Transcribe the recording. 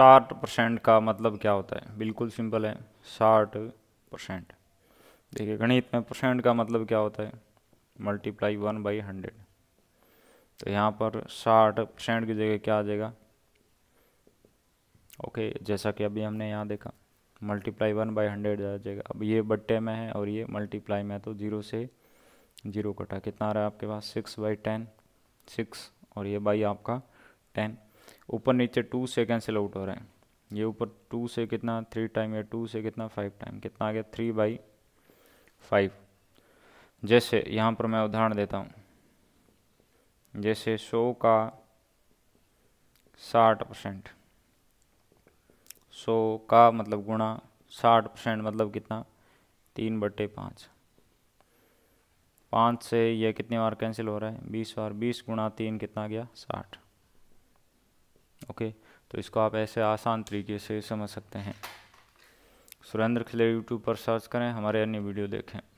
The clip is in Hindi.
साठ परसेंट का मतलब क्या होता है बिल्कुल सिंपल है साठ परसेंट देखिए गणित में परसेंट का मतलब क्या होता है मल्टीप्लाई वन बाई हंड्रेड तो यहाँ पर साठ परसेंट की जगह क्या आ जाएगा ओके जैसा कि अभी हमने यहाँ देखा मल्टीप्लाई वन बाई हंड्रेड आ जाएगा अब ये बट्टे में है और ये मल्टीप्लाई में है तो जीरो से जीरो कटा कितना आ रहा है आपके पास सिक्स बाई टेन सिक्स और ये बाई आपका टेन ऊपर नीचे टू से कैंसिल आउट हो रहे हैं ये ऊपर टू से कितना थ्री टाइम या टू से कितना फाइव टाइम कितना आ गया थ्री बाई फाइव जैसे यहाँ पर मैं उदाहरण देता हूँ जैसे सौ का साठ परसेंट सौ का मतलब गुणा साठ परसेंट मतलब कितना तीन बटे पाँच पाँच से यह कितने बार कैंसिल हो रहा है बीस बार बीस गुणा तीन कितना गया साठ ओके तो इसको आप ऐसे आसान तरीके से समझ सकते हैं सुरेंद्र खिले यूट्यूब पर सर्च करें हमारे अन्य वीडियो देखें